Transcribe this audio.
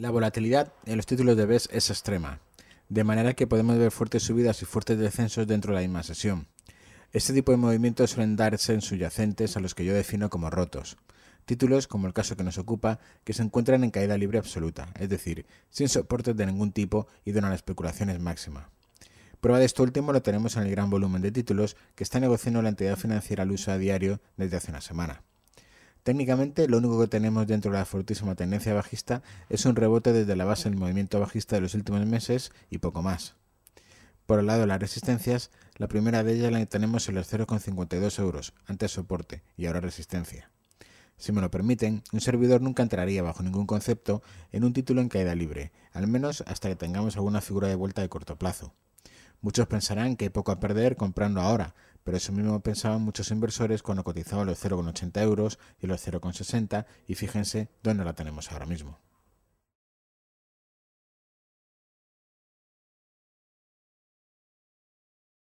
La volatilidad en los títulos de BES es extrema, de manera que podemos ver fuertes subidas y fuertes descensos dentro de la misma sesión. Este tipo de movimientos suelen darse en subyacentes a los que yo defino como rotos. Títulos, como el caso que nos ocupa, que se encuentran en caída libre absoluta, es decir, sin soportes de ningún tipo y de una especulación es máxima. Prueba de esto último lo tenemos en el gran volumen de títulos que está negociando la entidad financiera Lusa a diario desde hace una semana. Técnicamente, lo único que tenemos dentro de la fortísima tendencia bajista es un rebote desde la base del movimiento bajista de los últimos meses y poco más. Por el lado de las resistencias, la primera de ellas la tenemos en los 0,52 euros, antes soporte y ahora resistencia. Si me lo permiten, un servidor nunca entraría bajo ningún concepto en un título en caída libre, al menos hasta que tengamos alguna figura de vuelta de corto plazo. Muchos pensarán que hay poco a perder comprando ahora, pero eso mismo pensaban muchos inversores cuando cotizaban los 0,80 euros y los 0,60 y fíjense dónde la tenemos ahora mismo.